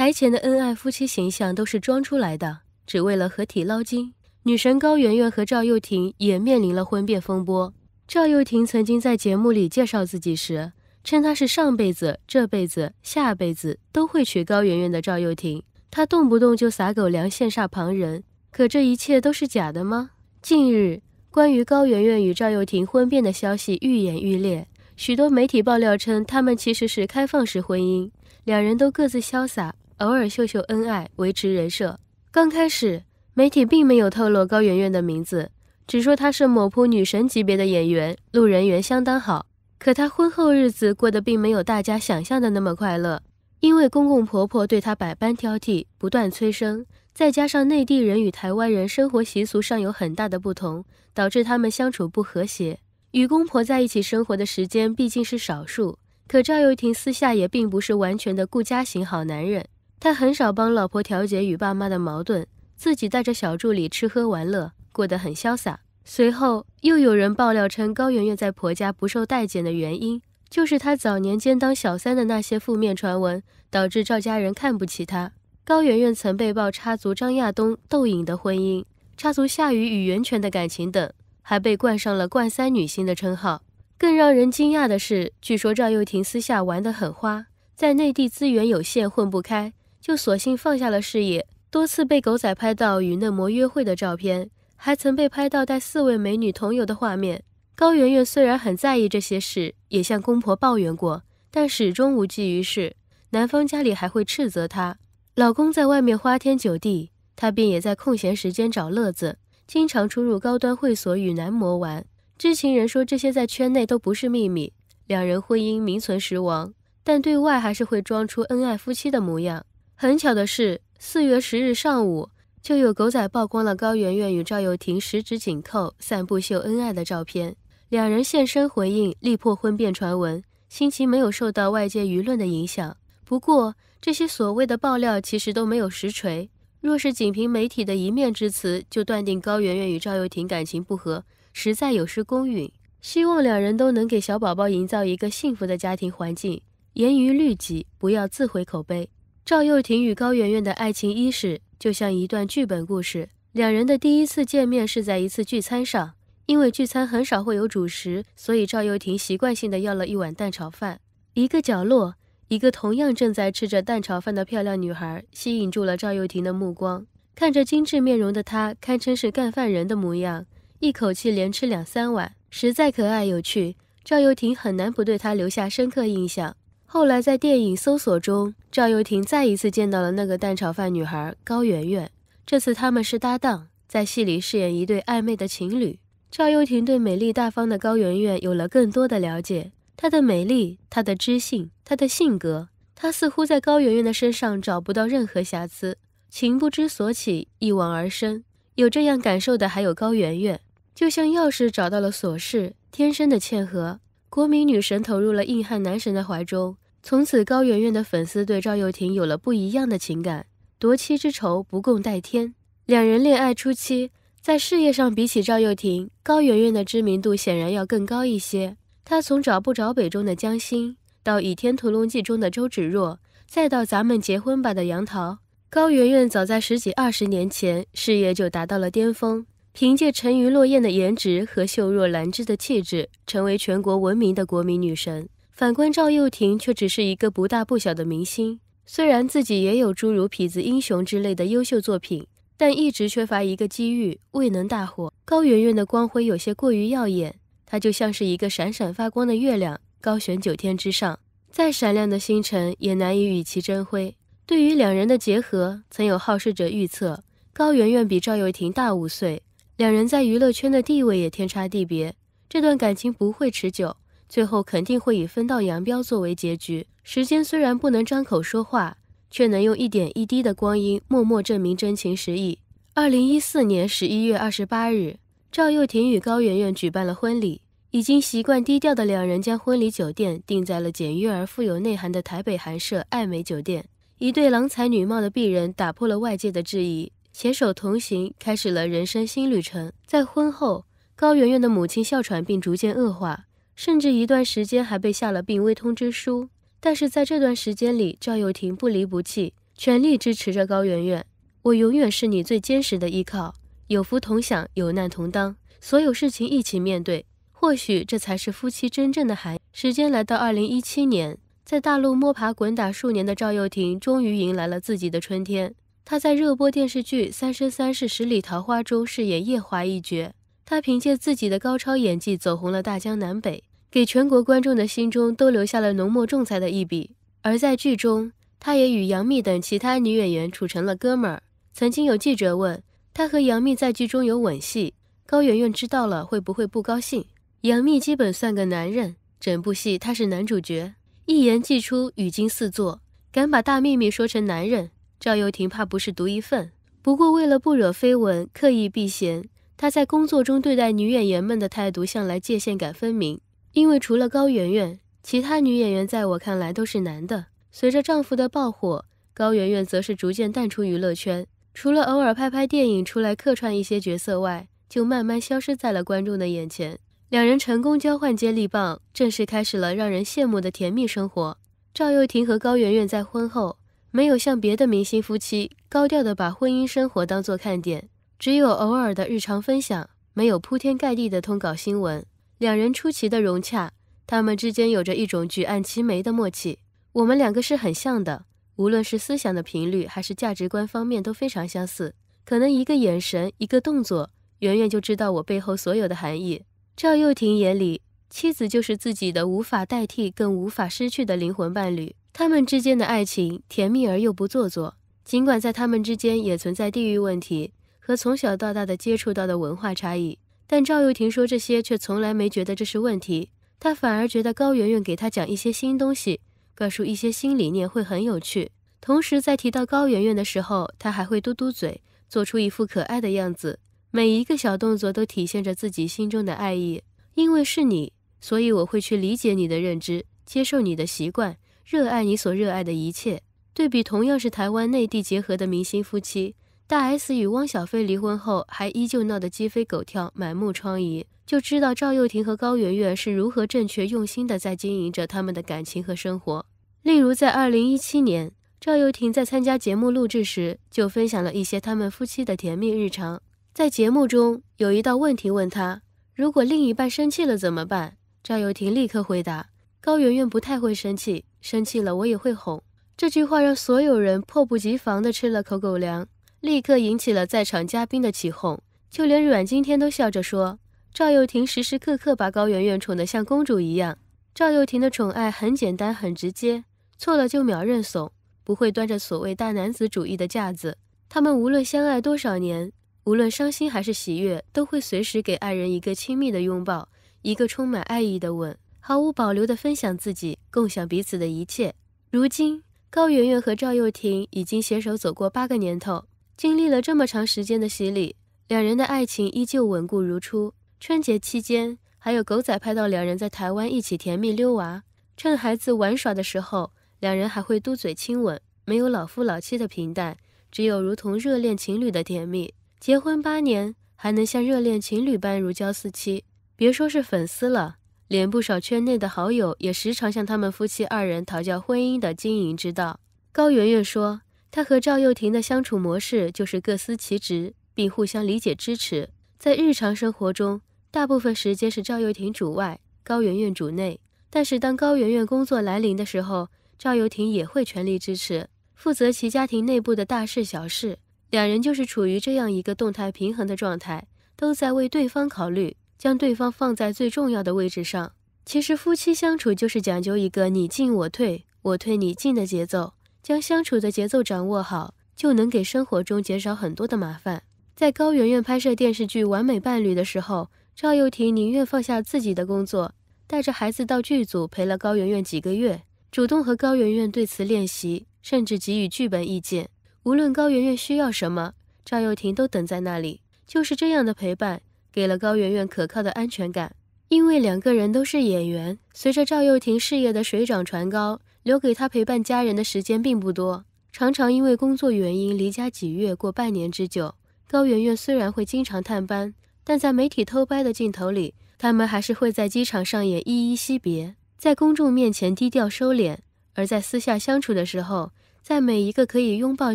台前的恩爱夫妻形象都是装出来的，只为了合体捞金。女神高圆圆和赵又廷也面临了婚变风波。赵又廷曾经在节目里介绍自己时，称他是上辈子、这辈子、下辈子都会娶高圆圆的赵又廷。他动不动就撒狗粮，羡煞旁人。可这一切都是假的吗？近日，关于高圆圆与赵又廷婚变的消息愈演愈烈，许多媒体爆料称他们其实是开放式婚姻，两人都各自潇洒。偶尔秀秀恩爱，维持人设。刚开始，媒体并没有透露高圆圆的名字，只说她是某扑女神级别的演员，路人缘相当好。可她婚后日子过得并没有大家想象的那么快乐，因为公公婆婆对她百般挑剔，不断催生，再加上内地人与台湾人生活习俗上有很大的不同，导致他们相处不和谐。与公婆在一起生活的时间毕竟是少数，可赵又廷私下也并不是完全的顾家型好男人。他很少帮老婆调解与爸妈的矛盾，自己带着小助理吃喝玩乐，过得很潇洒。随后又有人爆料称，高圆圆在婆家不受待见的原因，就是她早年间当小三的那些负面传闻，导致赵家人看不起她。高圆圆曾被曝插足张亚东窦颖的婚姻，插足夏雨与袁泉的感情等，还被冠上了“冠三女星”的称号。更让人惊讶的是，据说赵又廷私下玩得很花，在内地资源有限，混不开。就索性放下了事业，多次被狗仔拍到与嫩模约会的照片，还曾被拍到带四位美女同游的画面。高圆圆虽然很在意这些事，也向公婆抱怨过，但始终无济于事。男方家里还会斥责她，老公在外面花天酒地，她便也在空闲时间找乐子，经常出入高端会所与男模玩。知情人说，这些在圈内都不是秘密，两人婚姻名存实亡，但对外还是会装出恩爱夫妻的模样。很巧的是，四月十日上午就有狗仔曝光了高圆圆与赵又廷十指紧扣、散步秀恩爱的照片。两人现身回应，力破婚变传闻，心情没有受到外界舆论的影响。不过，这些所谓的爆料其实都没有实锤。若是仅凭媒体的一面之词就断定高圆圆与赵又廷感情不和，实在有失公允。希望两人都能给小宝宝营造一个幸福的家庭环境，严于律己，不要自毁口碑。赵又廷与高圆圆的爱情伊始就像一段剧本故事。两人的第一次见面是在一次聚餐上，因为聚餐很少会有主食，所以赵又廷习惯性的要了一碗蛋炒饭。一个角落，一个同样正在吃着蛋炒饭的漂亮女孩吸引住了赵又廷的目光。看着精致面容的她，堪称是干饭人的模样，一口气连吃两三碗，实在可爱有趣。赵又廷很难不对她留下深刻印象。后来在电影搜索中。赵又廷再一次见到了那个蛋炒饭女孩高圆圆，这次他们是搭档，在戏里饰演一对暧昧的情侣。赵又廷对美丽大方的高圆圆有了更多的了解，她的美丽，她的知性，她的性格，他似乎在高圆圆的身上找不到任何瑕疵，情不知所起，一往而深。有这样感受的还有高圆圆，就像钥匙找到了锁匙，天生的契合，国民女神投入了硬汉男神的怀中。从此，高圆圆的粉丝对赵又廷有了不一样的情感，夺妻之仇不共戴天。两人恋爱初期，在事业上，比起赵又廷，高圆圆的知名度显然要更高一些。她从《找不着北》中的江心，到《倚天屠龙记》中的周芷若，再到《咱们结婚吧》的杨桃，高圆圆早在十几二十年前事业就达到了巅峰，凭借沉鱼落雁的颜值和秀若兰芝的气质，成为全国闻名的国民女神。反观赵又廷却只是一个不大不小的明星，虽然自己也有诸如《痞子英雄》之类的优秀作品，但一直缺乏一个机遇，未能大火。高圆圆的光辉有些过于耀眼，她就像是一个闪闪发光的月亮，高悬九天之上，再闪亮的星辰也难以与其争辉。对于两人的结合，曾有好事者预测，高圆圆比赵又廷大五岁，两人在娱乐圈的地位也天差地别，这段感情不会持久。最后肯定会以分道扬镳作为结局。时间虽然不能张口说话，却能用一点一滴的光阴默默证明真情实意。二零一四年十一月二十八日，赵又廷与高圆圆举办了婚礼。已经习惯低调的两人，将婚礼酒店定在了简约而富有内涵的台北寒舍爱美酒店。一对郎才女貌的璧人打破了外界的质疑，携手同行，开始了人生新旅程。在婚后，高圆圆的母亲哮喘病逐渐恶化。甚至一段时间还被下了病危通知书，但是在这段时间里，赵又廷不离不弃，全力支持着高圆圆。我永远是你最坚实的依靠，有福同享，有难同当，所有事情一起面对。或许这才是夫妻真正的含义。时间来到二零一七年，在大陆摸爬滚打数年的赵又廷终于迎来了自己的春天。他在热播电视剧《三生三世十里桃花》中饰演夜华一角，他凭借自己的高超演技走红了大江南北。给全国观众的心中都留下了浓墨重彩的一笔，而在剧中，他也与杨幂等其他女演员处成了哥们儿。曾经有记者问他和杨幂在剧中有吻戏，高圆圆知道了会不会不高兴？杨幂基本算个男人，整部戏他是男主角，一言既出，语惊四座，敢把大秘密说成男人，赵又廷怕不是独一份。不过为了不惹绯闻，刻意避嫌，他在工作中对待女演员们的态度向来界限感分明。因为除了高圆圆，其他女演员在我看来都是男的。随着丈夫的爆火，高圆圆则是逐渐淡出娱乐圈，除了偶尔拍拍电影出来客串一些角色外，就慢慢消失在了观众的眼前。两人成功交换接力棒，正式开始了让人羡慕的甜蜜生活。赵又廷和高圆圆在婚后没有像别的明星夫妻高调的把婚姻生活当作看点，只有偶尔的日常分享，没有铺天盖地的通稿新闻。两人出奇的融洽，他们之间有着一种举案齐眉的默契。我们两个是很像的，无论是思想的频率还是价值观方面都非常相似。可能一个眼神，一个动作，圆圆就知道我背后所有的含义。赵又廷眼里，妻子就是自己的无法代替、更无法失去的灵魂伴侣。他们之间的爱情甜蜜而又不做作，尽管在他们之间也存在地域问题和从小到大的接触到的文化差异。但赵又廷说这些，却从来没觉得这是问题。他反而觉得高圆圆给他讲一些新东西，灌输一些新理念会很有趣。同时，在提到高圆圆的时候，他还会嘟嘟嘴，做出一副可爱的样子，每一个小动作都体现着自己心中的爱意。因为是你，所以我会去理解你的认知，接受你的习惯，热爱你所热爱的一切。对比同样是台湾内地结合的明星夫妻。大 S 与汪小菲离婚后，还依旧闹得鸡飞狗跳、满目疮痍，就知道赵又廷和高圆圆是如何正确用心的在经营着他们的感情和生活。例如，在2017年，赵又廷在参加节目录制时，就分享了一些他们夫妻的甜蜜日常。在节目中，有一道问题问他：“如果另一半生气了怎么办？”赵又廷立刻回答：“高圆圆不太会生气，生气了我也会哄。”这句话让所有人猝不及防的吃了口狗粮。立刻引起了在场嘉宾的起哄，就连阮经天都笑着说：“赵又廷时时刻刻把高圆圆宠得像公主一样。”赵又廷的宠爱很简单、很直接，错了就秒认怂，不会端着所谓大男子主义的架子。他们无论相爱多少年，无论伤心还是喜悦，都会随时给爱人一个亲密的拥抱，一个充满爱意的吻，毫无保留地分享自己，共享彼此的一切。如今，高圆圆和赵又廷已经携手走过八个年头。经历了这么长时间的洗礼，两人的爱情依旧稳固如初。春节期间，还有狗仔拍到两人在台湾一起甜蜜溜娃，趁孩子玩耍的时候，两人还会嘟嘴亲吻，没有老夫老妻的平淡，只有如同热恋情侣的甜蜜。结婚八年还能像热恋情侣般如胶似漆，别说是粉丝了，连不少圈内的好友也时常向他们夫妻二人讨教婚姻的经营之道。高圆圆说。他和赵又廷的相处模式就是各司其职，并互相理解支持。在日常生活中，大部分时间是赵又廷主外，高圆圆主内。但是当高圆圆工作来临的时候，赵又廷也会全力支持，负责其家庭内部的大事小事。两人就是处于这样一个动态平衡的状态，都在为对方考虑，将对方放在最重要的位置上。其实夫妻相处就是讲究一个你进我退，我退你进的节奏。将相处的节奏掌握好，就能给生活中减少很多的麻烦。在高圆圆拍摄电视剧《完美伴侣》的时候，赵又廷宁愿放下自己的工作，带着孩子到剧组陪了高圆圆几个月，主动和高圆圆对词练习，甚至给予剧本意见。无论高圆圆需要什么，赵又廷都等在那里。就是这样的陪伴，给了高圆圆可靠的安全感。因为两个人都是演员，随着赵又廷事业的水涨船高。留给他陪伴家人的时间并不多，常常因为工作原因离家几月，过半年之久。高圆圆虽然会经常探班，但在媒体偷拍的镜头里，他们还是会在机场上演依依惜别，在公众面前低调收敛；而在私下相处的时候，在每一个可以拥抱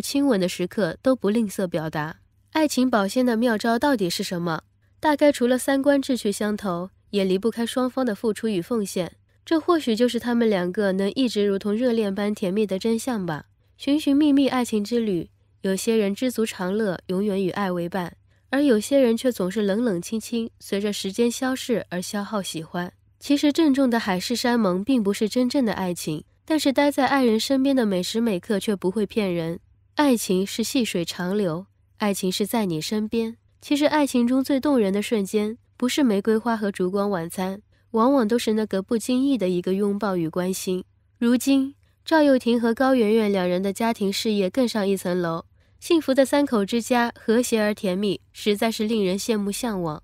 亲吻的时刻，都不吝啬表达。爱情保鲜的妙招到底是什么？大概除了三观志趣相投，也离不开双方的付出与奉献。这或许就是他们两个能一直如同热恋般甜蜜的真相吧。寻寻觅觅爱情之旅，有些人知足常乐，永远与爱为伴；而有些人却总是冷冷清清，随着时间消逝而消耗喜欢。其实郑重的海誓山盟并不是真正的爱情，但是待在爱人身边的每时每刻却不会骗人。爱情是细水长流，爱情是在你身边。其实爱情中最动人的瞬间，不是玫瑰花和烛光晚餐。往往都是那个不经意的一个拥抱与关心。如今，赵又廷和高圆圆两人的家庭事业更上一层楼，幸福的三口之家和谐而甜蜜，实在是令人羡慕向往。